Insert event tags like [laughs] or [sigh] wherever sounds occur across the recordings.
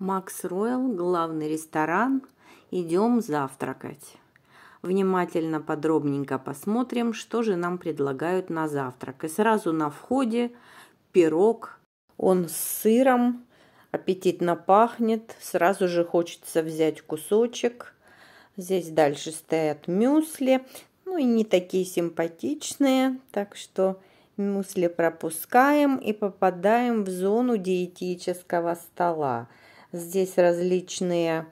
Макс Ройл, главный ресторан. Идем завтракать. Внимательно, подробненько посмотрим, что же нам предлагают на завтрак. И сразу на входе пирог. Он с сыром, аппетитно пахнет. Сразу же хочется взять кусочек. Здесь дальше стоят мюсли. Ну и не такие симпатичные, так что мюсли пропускаем и попадаем в зону диетического стола – Здесь различные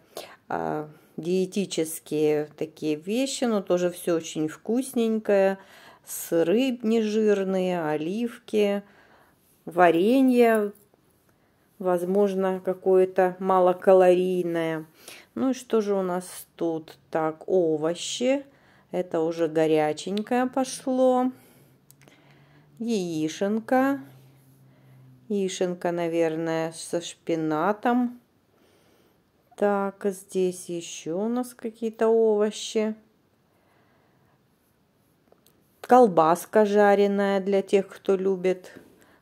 а, диетические такие вещи, но тоже все очень вкусненькое. Сыры нежирные, оливки, варенье, возможно, какое-то малокалорийное. Ну и что же у нас тут? Так, овощи. Это уже горяченькое пошло. Яишенка. Яишенка, наверное, со шпинатом. Так, а здесь еще у нас какие-то овощи. Колбаска жареная для тех, кто любит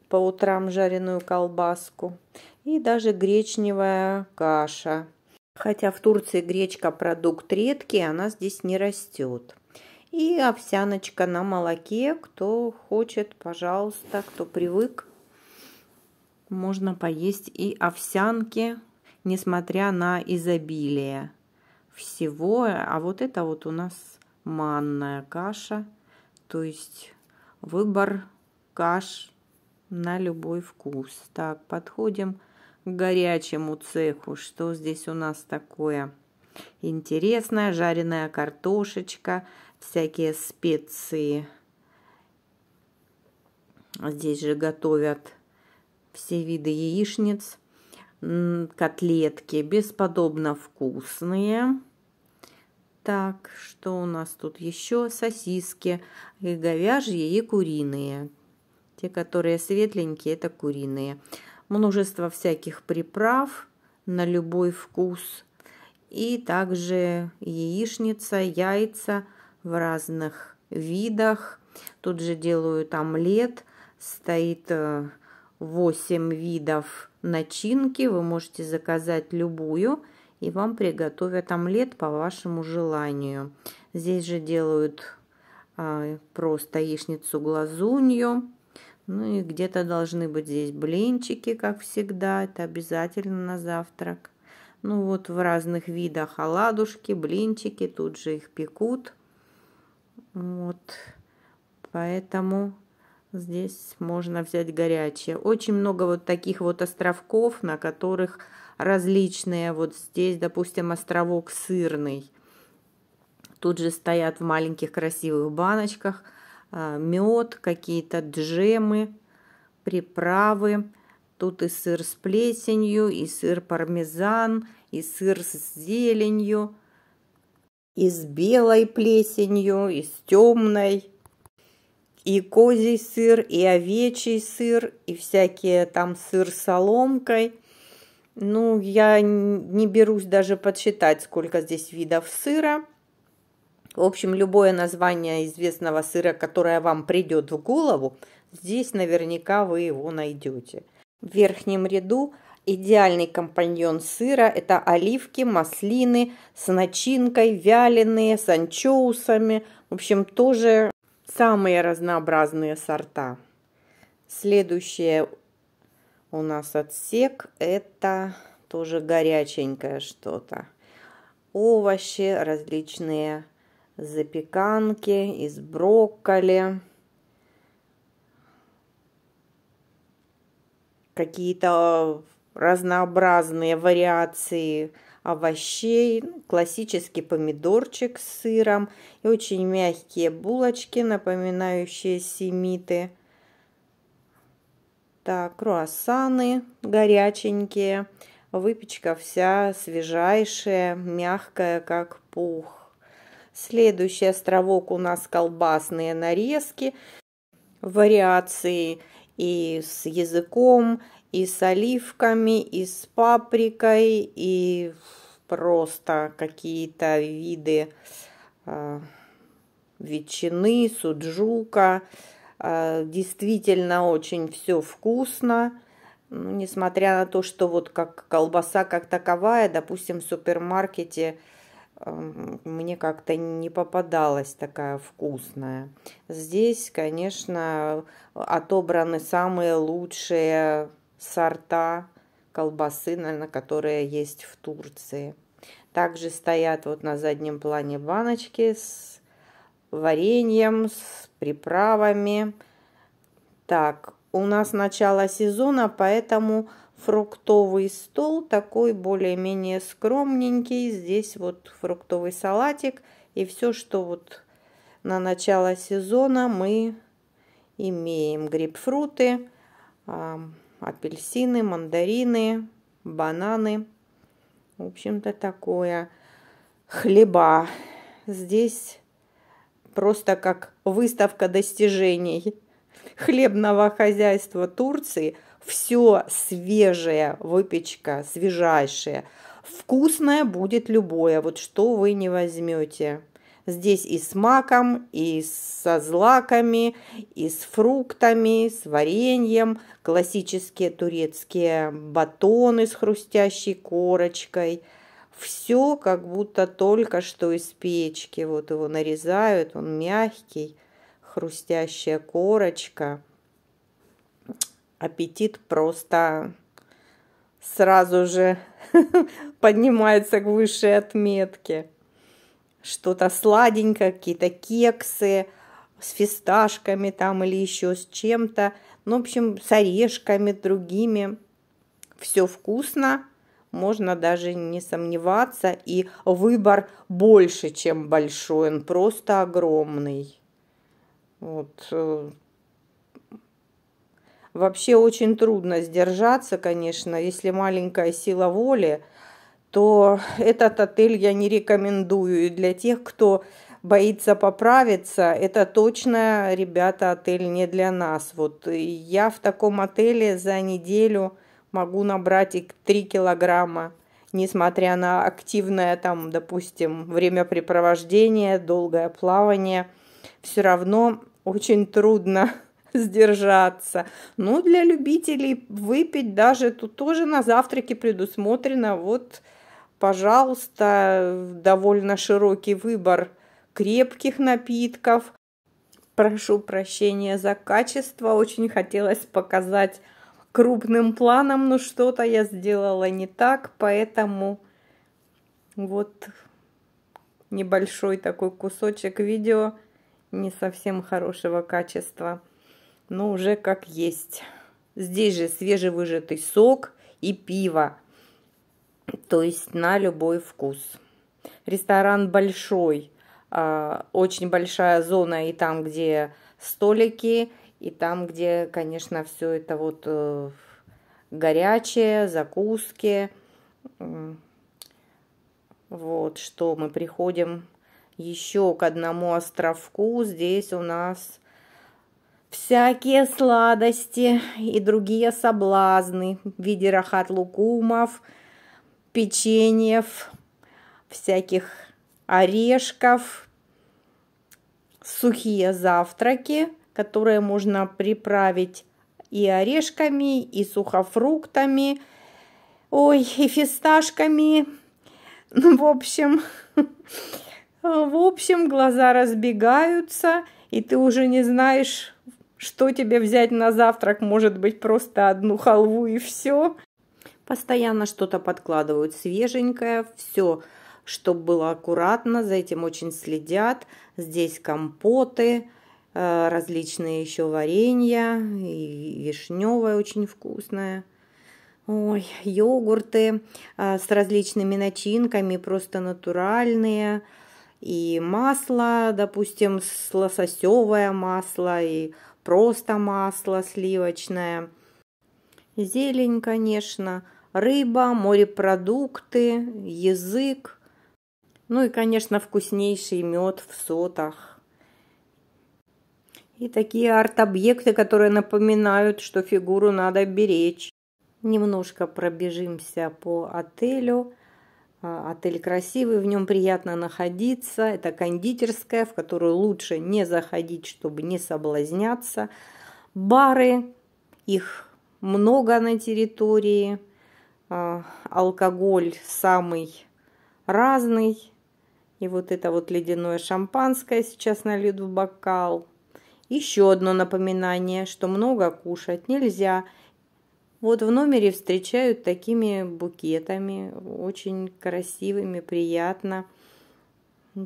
по утрам жареную колбаску. И даже гречневая каша. Хотя в Турции гречка продукт редкий, она здесь не растет. И овсяночка на молоке. Кто хочет, пожалуйста, кто привык, можно поесть и овсянки несмотря на изобилие всего. А вот это вот у нас манная каша, то есть выбор каш на любой вкус. Так, подходим к горячему цеху. Что здесь у нас такое? Интересная жареная картошечка, всякие специи. Здесь же готовят все виды яичниц котлетки бесподобно вкусные. Так, что у нас тут еще? Сосиски и говяжьи, и куриные. Те, которые светленькие, это куриные. Множество всяких приправ на любой вкус. И также яичница, яйца в разных видах. Тут же делают омлет. Стоит 8 э, видов Начинки вы можете заказать любую, и вам приготовят омлет по вашему желанию. Здесь же делают а, просто яичницу глазунью. Ну и где-то должны быть здесь блинчики, как всегда. Это обязательно на завтрак. Ну вот в разных видах оладушки, блинчики, тут же их пекут. Вот, поэтому Здесь можно взять горячее. Очень много вот таких вот островков, на которых различные. Вот здесь, допустим, островок сырный. Тут же стоят в маленьких красивых баночках а, мед, какие-то джемы, приправы. Тут и сыр с плесенью, и сыр пармезан, и сыр с зеленью, и с белой плесенью, и с темной и козий сыр, и овечий сыр, и всякие там сыр с соломкой. Ну, я не берусь даже подсчитать, сколько здесь видов сыра. В общем, любое название известного сыра, которое вам придет в голову, здесь наверняка вы его найдете. В верхнем ряду идеальный компаньон сыра – это оливки, маслины с начинкой, вяленые, с анчоусами. В общем, тоже самые разнообразные сорта. Следующее у нас отсек это тоже горяченькое что-то. Овощи, различные запеканки из брокколи. Какие-то разнообразные вариации овощей, ну, классический помидорчик с сыром и очень мягкие булочки, напоминающие семиты. Так, круассаны горяченькие, выпечка вся свежайшая, мягкая, как пух. Следующий островок у нас колбасные нарезки, вариации и с языком, и с оливками, и с паприкой, и просто какие-то виды а, ветчины, суджука. А, действительно очень все вкусно. Ну, несмотря на то, что вот как колбаса как таковая, допустим, в супермаркете мне как-то не попадалась такая вкусная. Здесь, конечно, отобраны самые лучшие сорта колбасы, наверное, которая есть в Турции. Также стоят вот на заднем плане баночки с вареньем, с приправами. Так, у нас начало сезона, поэтому фруктовый стол такой более-менее скромненький. Здесь вот фруктовый салатик и все, что вот на начало сезона мы имеем. Грейпфруты, апельсины, мандарины, бананы. В общем-то, такое хлеба. Здесь просто как выставка достижений хлебного хозяйства Турции. Все свежее, выпечка свежайшая. Вкусное будет любое, вот что вы не возьмете. Здесь и с маком, и со злаками, и с фруктами, с вареньем, классические турецкие батоны с хрустящей корочкой. Все как будто только что из печки. Вот его нарезают, он мягкий, хрустящая корочка. Аппетит просто сразу же [laughs] поднимается к высшей отметке что-то сладенькое, какие-то кексы с фисташками там или еще с чем-то. Ну, в общем, с орешками другими. Все вкусно, можно даже не сомневаться. И выбор больше, чем большой, он просто огромный. Вот. Э, вообще очень трудно сдержаться, конечно, если маленькая сила воли – то этот отель я не рекомендую. И для тех, кто боится поправиться, это точно, ребята, отель не для нас. Вот я в таком отеле за неделю могу набрать и 3 килограмма, несмотря на активное там, допустим, времяпрепровождение, долгое плавание, все равно очень трудно [laughs] сдержаться. Но ну, для любителей выпить даже тут тоже на завтраке предусмотрено вот пожалуйста, довольно широкий выбор крепких напитков. Прошу прощения за качество, очень хотелось показать крупным планом, но что-то я сделала не так, поэтому вот небольшой такой кусочек видео не совсем хорошего качества, но уже как есть. Здесь же свежевыжатый сок и пиво то есть на любой вкус. Ресторан большой, а, очень большая зона и там, где столики, и там, где, конечно, все это вот э, горячее, закуски. Вот что мы приходим еще к одному островку. Здесь у нас всякие сладости и другие соблазны в виде рахат-лукумов, печеньев, всяких орешков, сухие завтраки, которые можно приправить и орешками, и сухофруктами, ой, и фисташками. Ну, в общем, в общем, глаза разбегаются, и ты уже не знаешь, что тебе взять на завтрак, может быть, просто одну халву и все. Постоянно что-то подкладывают свеженькое, все, чтобы было аккуратно, за этим очень следят. Здесь компоты, э, различные еще варенья, и вишневое очень вкусное. Ой, йогурты э, с различными начинками, просто натуральные. И масло, допустим, лососевое масло, и просто масло сливочное. Зелень, конечно, рыба, морепродукты, язык, ну и, конечно, вкуснейший мед в сотах. И такие арт-объекты, которые напоминают, что фигуру надо беречь. Немножко пробежимся по отелю. А, отель красивый, в нем приятно находиться. Это кондитерская, в которую лучше не заходить, чтобы не соблазняться. Бары, их много на территории. А, алкоголь самый разный. И вот это вот ледяное шампанское сейчас нальют в бокал. Еще одно напоминание, что много кушать нельзя. Вот в номере встречают такими букетами, очень красивыми, приятно.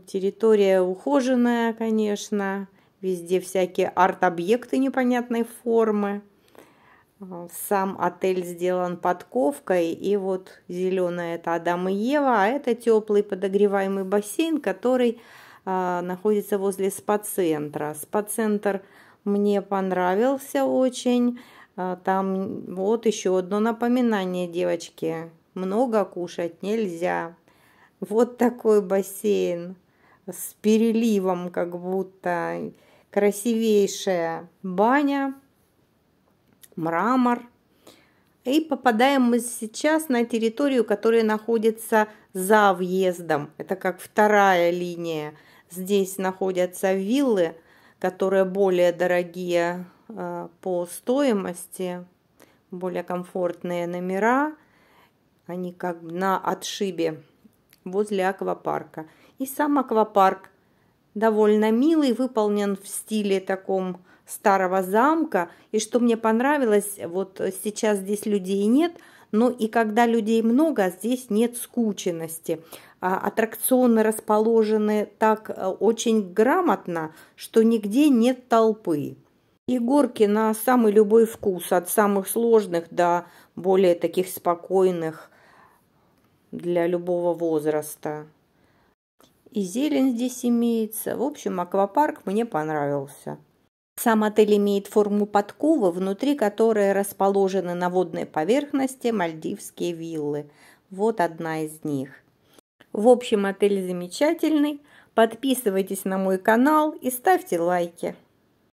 Территория ухоженная, конечно, везде всякие арт-объекты непонятной формы. Сам отель сделан подковкой, и вот зеленая это Адам и Ева, а это теплый подогреваемый бассейн, который э, находится возле спа-центра. Спа-центр мне понравился очень. А, там вот еще одно напоминание, девочки. Много кушать нельзя. Вот такой бассейн с переливом, как будто красивейшая баня мрамор. И попадаем мы сейчас на территорию, которая находится за въездом. Это как вторая линия. Здесь находятся виллы, которые более дорогие э, по стоимости, более комфортные номера. Они как на отшибе возле аквапарка. И сам аквапарк довольно милый, выполнен в стиле таком старого замка. И что мне понравилось, вот сейчас здесь людей нет, но и когда людей много, здесь нет скученности. А аттракционы расположены так э, очень грамотно, что нигде нет толпы. И горки на самый любой вкус, от самых сложных до более таких спокойных для любого возраста и зелень здесь имеется. В общем, аквапарк мне понравился. Сам отель имеет форму подковы, внутри которой расположены на водной поверхности мальдивские виллы. Вот одна из них. В общем, отель замечательный. Подписывайтесь на мой канал и ставьте лайки.